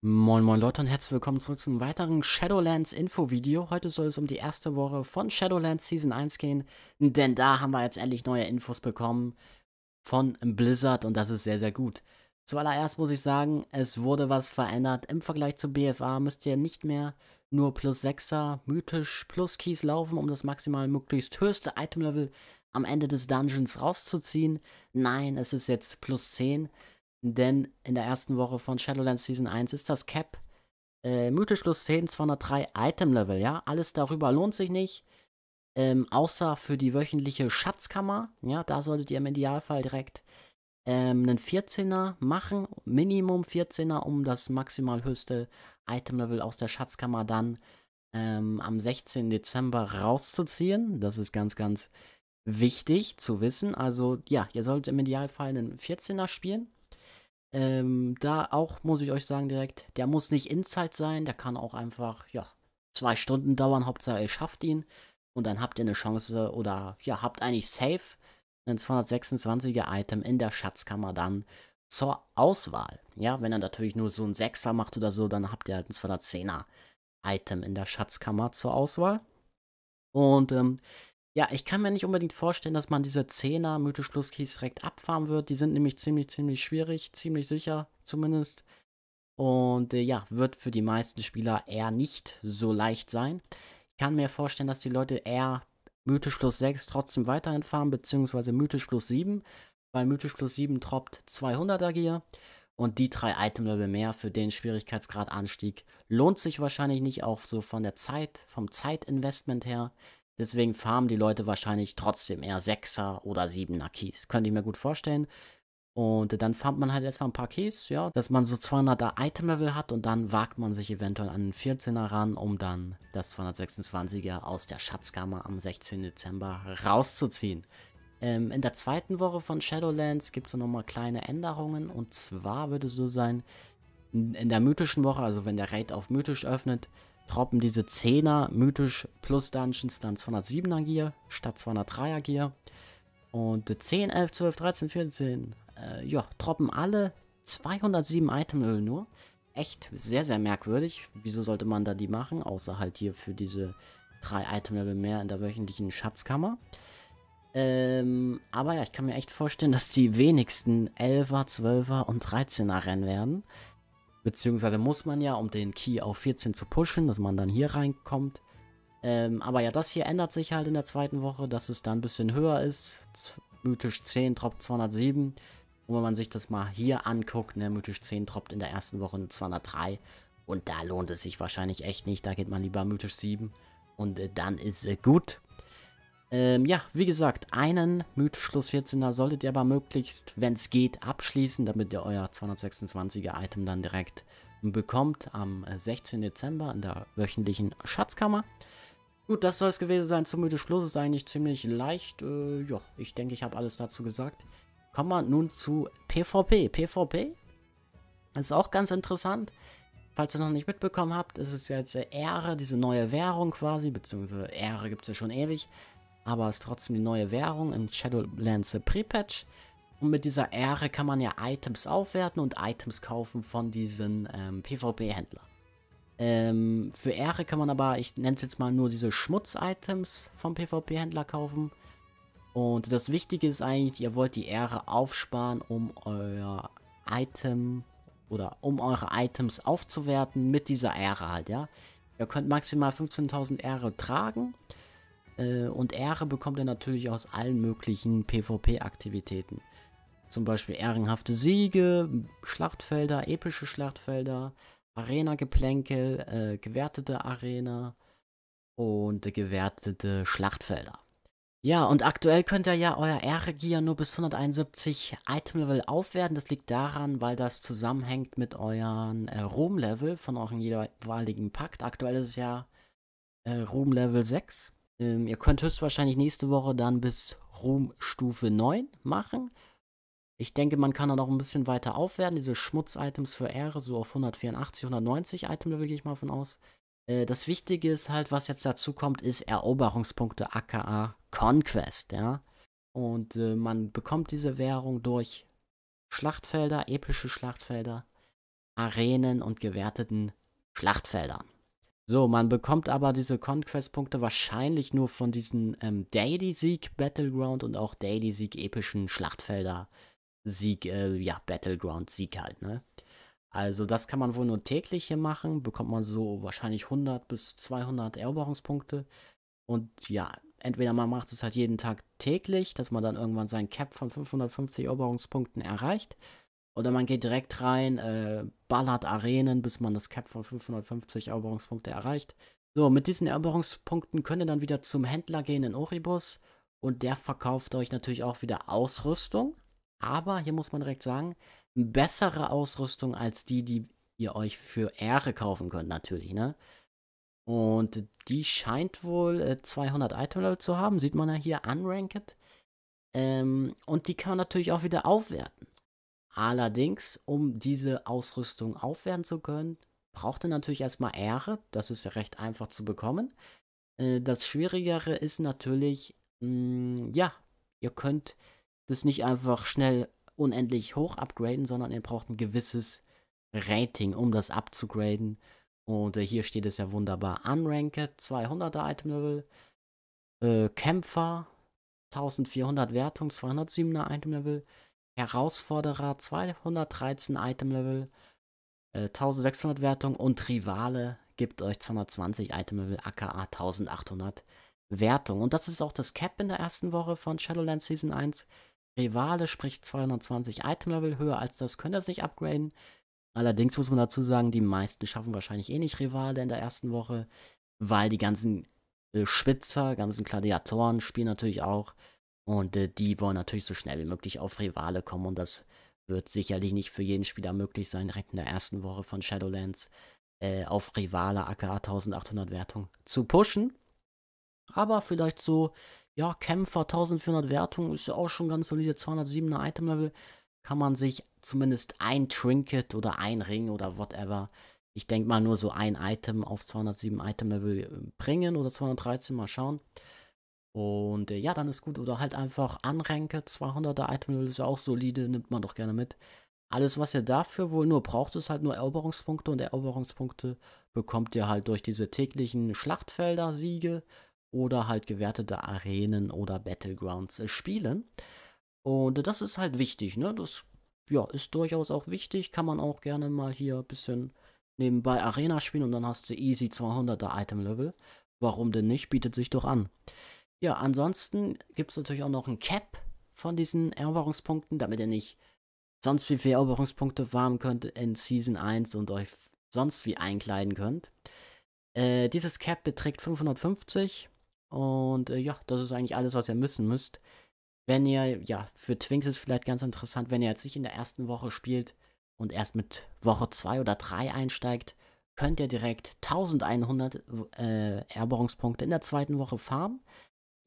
Moin moin Leute und herzlich willkommen zurück zum weiteren Shadowlands Info Video. Heute soll es um die erste Woche von Shadowlands Season 1 gehen, denn da haben wir jetzt endlich neue Infos bekommen von Blizzard und das ist sehr sehr gut. Zuallererst muss ich sagen, es wurde was verändert. Im Vergleich zu BFA müsst ihr nicht mehr nur plus 6er mythisch plus Keys laufen, um das maximal möglichst höchste Item Level am Ende des Dungeons rauszuziehen. Nein, es ist jetzt plus 10. Denn in der ersten Woche von Shadowlands Season 1 ist das Cap äh, Mythenschluss 10, 203 Item Level, ja. Alles darüber lohnt sich nicht. Ähm, außer für die wöchentliche Schatzkammer, ja, da solltet ihr im Idealfall direkt ähm, einen 14er machen, Minimum 14er, um das maximal höchste Item-Level aus der Schatzkammer dann ähm, am 16. Dezember rauszuziehen. Das ist ganz, ganz wichtig zu wissen. Also ja, ihr solltet im Idealfall einen 14er spielen. Ähm, da auch muss ich euch sagen direkt, der muss nicht Inside sein, der kann auch einfach, ja, zwei Stunden dauern, Hauptsache ihr schafft ihn und dann habt ihr eine Chance oder ja, habt eigentlich safe ein 226er Item in der Schatzkammer dann zur Auswahl. Ja, wenn er natürlich nur so ein 6er macht oder so, dann habt ihr halt ein 210er Item in der Schatzkammer zur Auswahl. Und ähm, ja, ich kann mir nicht unbedingt vorstellen, dass man diese 10er mythisch Luskis direkt abfarmen wird. Die sind nämlich ziemlich, ziemlich schwierig, ziemlich sicher zumindest. Und äh, ja, wird für die meisten Spieler eher nicht so leicht sein. Ich kann mir vorstellen, dass die Leute eher mythisch plus 6 trotzdem weiterhin farmen, beziehungsweise mythisch plus 7, weil mythisch plus 7 droppt 200er Gear. Und die drei Item-Level mehr für den Schwierigkeitsgradanstieg lohnt sich wahrscheinlich nicht, auch so von der Zeit, vom Zeitinvestment her. Deswegen farmen die Leute wahrscheinlich trotzdem eher 6er oder 7er Keys. Könnte ich mir gut vorstellen. Und dann farmt man halt erstmal ein paar Keys, ja, dass man so 200er Item-Level hat und dann wagt man sich eventuell an den 14er ran, um dann das 226er aus der Schatzkammer am 16. Dezember rauszuziehen. Ähm, in der zweiten Woche von Shadowlands gibt es nochmal kleine Änderungen und zwar würde es so sein, in der mythischen Woche, also wenn der Raid auf mythisch öffnet, droppen diese 10er mythisch plus Dungeons dann 207er Gear statt 203er Gear. Und 10, 11, 12, 13, 14, äh, ja, droppen alle 207 Itemöl nur. Echt sehr, sehr merkwürdig. Wieso sollte man da die machen? Außer halt hier für diese drei Itemöl mehr in der wöchentlichen Schatzkammer. Ähm, aber ja, ich kann mir echt vorstellen, dass die wenigsten 11er, 12er und 13er rennen werden. Beziehungsweise muss man ja, um den Key auf 14 zu pushen, dass man dann hier reinkommt. Ähm, aber ja, das hier ändert sich halt in der zweiten Woche, dass es dann ein bisschen höher ist. Mythisch 10 droppt 207. Und wenn man sich das mal hier anguckt, ne, Mythisch 10 droppt in der ersten Woche 203. Und da lohnt es sich wahrscheinlich echt nicht. Da geht man lieber Mythisch 7. Und äh, dann ist äh, gut. Ähm, ja, wie gesagt, einen Mythenschluss 14er solltet ihr aber möglichst, wenn es geht, abschließen, damit ihr euer 226er Item dann direkt bekommt am 16. Äh, Dezember in der wöchentlichen Schatzkammer. Gut, das soll es gewesen sein. Zum Mythenschluss ist eigentlich ziemlich leicht. Äh, ja, ich denke, ich habe alles dazu gesagt. Kommen wir nun zu PvP. PvP ist auch ganz interessant. Falls ihr noch nicht mitbekommen habt, ist es jetzt Ehre, diese neue Währung quasi, beziehungsweise Ehre gibt es ja schon ewig aber ist trotzdem die neue Währung in Shadowlands Pre-Patch. Und mit dieser Ehre kann man ja Items aufwerten und Items kaufen von diesen ähm, PvP-Händlern. Ähm, für Ehre kann man aber, ich nenne es jetzt mal nur diese Schmutz-Items vom PvP-Händler kaufen. Und das Wichtige ist eigentlich, ihr wollt die Ehre aufsparen, um euer Item oder um eure Items aufzuwerten mit dieser Ehre halt, ja. Ihr könnt maximal 15.000 Ehre tragen äh, und Ehre bekommt er natürlich aus allen möglichen PvP-Aktivitäten. Zum Beispiel ehrenhafte Siege, Schlachtfelder, epische Schlachtfelder, Arena-Geplänkel, äh, gewertete Arena und gewertete Schlachtfelder. Ja, und aktuell könnt ihr ja euer ehre gear nur bis 171 Item-Level aufwerten. Das liegt daran, weil das zusammenhängt mit euren äh, Ruhm-Level von eurem jeweiligen Pakt. Aktuell ist es ja äh, Ruhm-Level 6. Ähm, ihr könnt höchstwahrscheinlich nächste Woche dann bis Ruhmstufe 9 machen. Ich denke, man kann dann auch ein bisschen weiter aufwerten. Diese Schmutz-Items für Ehre, so auf 184, 190 Item-Level gehe ich mal von aus. Äh, das Wichtige ist halt, was jetzt dazu kommt, ist Eroberungspunkte, aka Conquest, ja. Und äh, man bekommt diese Währung durch Schlachtfelder, epische Schlachtfelder, Arenen und gewerteten Schlachtfeldern. So, man bekommt aber diese Conquest-Punkte wahrscheinlich nur von diesen ähm, Daily-Sieg Battleground und auch Daily-Sieg epischen Schlachtfelder-Sieg, äh, ja, Battleground-Sieg halt, ne? Also das kann man wohl nur täglich hier machen, bekommt man so wahrscheinlich 100 bis 200 Eroberungspunkte. Und ja, entweder man macht es halt jeden Tag täglich, dass man dann irgendwann seinen Cap von 550 Eroberungspunkten erreicht oder man geht direkt rein, äh, ballert Arenen, bis man das Cap von 550 Eroberungspunkte erreicht. So, mit diesen Eroberungspunkten könnt ihr dann wieder zum Händler gehen in Oribus und der verkauft euch natürlich auch wieder Ausrüstung. Aber hier muss man direkt sagen, bessere Ausrüstung als die, die ihr euch für Ehre kaufen könnt, natürlich, ne? Und die scheint wohl äh, 200 Item-Level zu haben, sieht man ja hier unranked. Ähm, und die kann man natürlich auch wieder aufwerten. Allerdings, um diese Ausrüstung aufwerten zu können, braucht er natürlich erstmal Ehre. Das ist ja recht einfach zu bekommen. Äh, das Schwierigere ist natürlich, mm, ja, ihr könnt das nicht einfach schnell unendlich hoch upgraden, sondern ihr braucht ein gewisses Rating, um das abzugraden. Und äh, hier steht es ja wunderbar. Unranked, 200er Item Level. Äh, Kämpfer, 1400 Wertung, 207er Item Level. Herausforderer 213 Item Level, äh, 1600 Wertung und Rivale gibt euch 220 Item Level, aka 1800 Wertung. Und das ist auch das Cap in der ersten Woche von Shadowlands Season 1. Rivale, sprich 220 Item Level, höher als das könnt ihr es nicht upgraden. Allerdings muss man dazu sagen, die meisten schaffen wahrscheinlich eh nicht Rivale in der ersten Woche, weil die ganzen äh, Schwitzer, ganzen Gladiatoren spielen natürlich auch und äh, die wollen natürlich so schnell wie möglich auf Rivale kommen und das wird sicherlich nicht für jeden Spieler möglich sein, direkt in der ersten Woche von Shadowlands äh, auf Rivale aka 1800 Wertung zu pushen. Aber vielleicht so, ja, Kämpfer 1400 Wertung ist ja auch schon ganz solide, 207er Item Level, kann man sich zumindest ein Trinket oder ein Ring oder whatever, ich denke mal nur so ein Item auf 207 Item Level bringen oder 213, mal schauen. Und äh, ja, dann ist gut. Oder halt einfach anrenke. 200er Item ist ja auch solide, nimmt man doch gerne mit. Alles, was ihr dafür wohl nur braucht, ist halt nur Eroberungspunkte. Und Eroberungspunkte bekommt ihr halt durch diese täglichen Schlachtfelder-Siege oder halt gewertete Arenen oder Battlegrounds äh, spielen. Und äh, das ist halt wichtig, ne? Das ja, ist durchaus auch wichtig. Kann man auch gerne mal hier ein bisschen nebenbei Arena spielen und dann hast du easy 200er Item-Level. Warum denn nicht? Bietet sich doch an. Ja, ansonsten gibt es natürlich auch noch ein Cap von diesen Eroberungspunkten, damit ihr nicht sonst wie viele Eroberungspunkte farmen könnt in Season 1 und euch sonst wie einkleiden könnt. Äh, dieses Cap beträgt 550 und äh, ja, das ist eigentlich alles, was ihr müssen müsst. Wenn ihr, ja, für Twinks ist es vielleicht ganz interessant, wenn ihr jetzt nicht in der ersten Woche spielt und erst mit Woche 2 oder 3 einsteigt, könnt ihr direkt 1100 äh, Eroberungspunkte in der zweiten Woche farmen.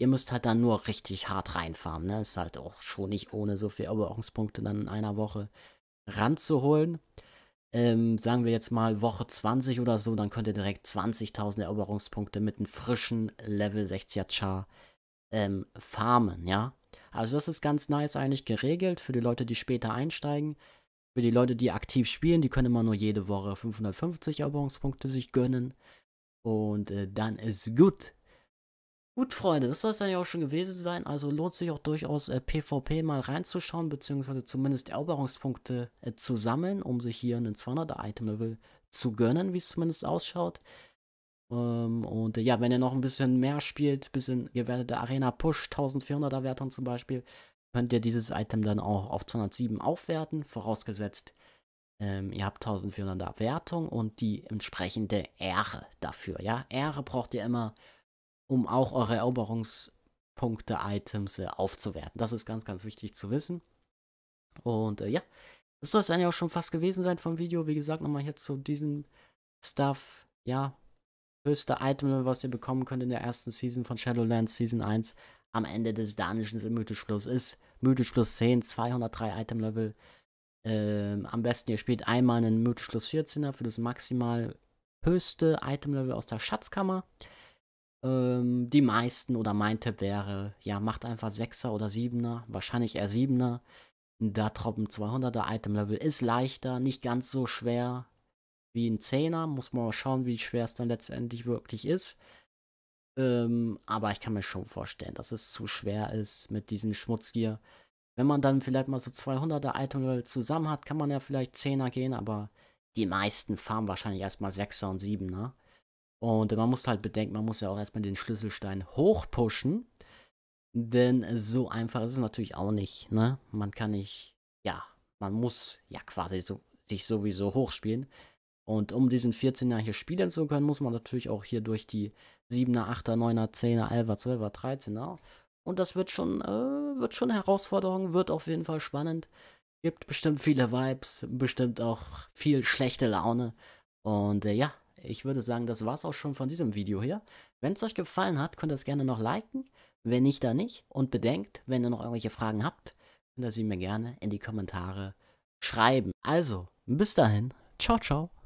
Ihr müsst halt dann nur richtig hart reinfahren. Ne? Ist halt auch schon nicht ohne so viele Eroberungspunkte dann in einer Woche ranzuholen. Ähm, sagen wir jetzt mal Woche 20 oder so, dann könnt ihr direkt 20.000 Eroberungspunkte mit einem frischen Level 60er Char ähm, farmen, ja. Also das ist ganz nice eigentlich geregelt für die Leute, die später einsteigen. Für die Leute, die aktiv spielen, die können immer nur jede Woche 550 Eroberungspunkte sich gönnen. Und äh, dann ist gut. Gut, Freunde, das soll es dann ja auch schon gewesen sein. Also lohnt sich auch durchaus äh, PvP mal reinzuschauen, beziehungsweise zumindest Eroberungspunkte äh, zu sammeln, um sich hier einen 200er Item-Level zu gönnen, wie es zumindest ausschaut. Ähm, und äh, ja, wenn ihr noch ein bisschen mehr spielt, ein bisschen gewertete Arena Push, 1400er Wertung zum Beispiel, könnt ihr dieses Item dann auch auf 207 aufwerten, vorausgesetzt ähm, ihr habt 1400er Wertung und die entsprechende Ehre dafür. Ja, Ehre braucht ihr immer um auch eure Eroberungspunkte, Items äh, aufzuwerten. Das ist ganz, ganz wichtig zu wissen. Und äh, ja, das soll es eigentlich auch schon fast gewesen sein vom Video. Wie gesagt, nochmal hier zu diesem Stuff. Ja, höchste Item, was ihr bekommen könnt in der ersten Season von Shadowlands Season 1 am Ende des Dungeons im Mythischschluss ist. Mythischschluss 10, 203 Item Level. Ähm, am besten ihr spielt einmal einen Mythischschluss 14er für das maximal höchste Item Level aus der Schatzkammer. Ähm, die meisten oder mein Tipp wäre, ja, macht einfach 6er oder 7er, wahrscheinlich eher 7er. Da Troppen 200er Item Level ist leichter, nicht ganz so schwer wie ein 10er. Muss man mal schauen, wie schwer es dann letztendlich wirklich ist. Ähm, aber ich kann mir schon vorstellen, dass es zu schwer ist mit diesem Schmutzgier. Wenn man dann vielleicht mal so 200er Item Level zusammen hat, kann man ja vielleicht 10er gehen, aber die meisten farmen wahrscheinlich erstmal 6er und 7er. Und man muss halt bedenken, man muss ja auch erstmal den Schlüsselstein hochpushen. Denn so einfach ist es natürlich auch nicht, ne? Man kann nicht, ja, man muss ja quasi so, sich sowieso hochspielen. Und um diesen 14er hier spielen zu können, muss man natürlich auch hier durch die 7er, 8er, 9er, 10er, 11er, 12er, 13er. Und das wird schon, äh, wird schon Herausforderung, wird auf jeden Fall spannend. Gibt bestimmt viele Vibes, bestimmt auch viel schlechte Laune. Und äh, ja, ich würde sagen, das war's auch schon von diesem Video hier. Wenn es euch gefallen hat, könnt ihr es gerne noch liken. Wenn nicht, dann nicht. Und bedenkt, wenn ihr noch irgendwelche Fragen habt, könnt ihr sie mir gerne in die Kommentare schreiben. Also, bis dahin. Ciao, ciao.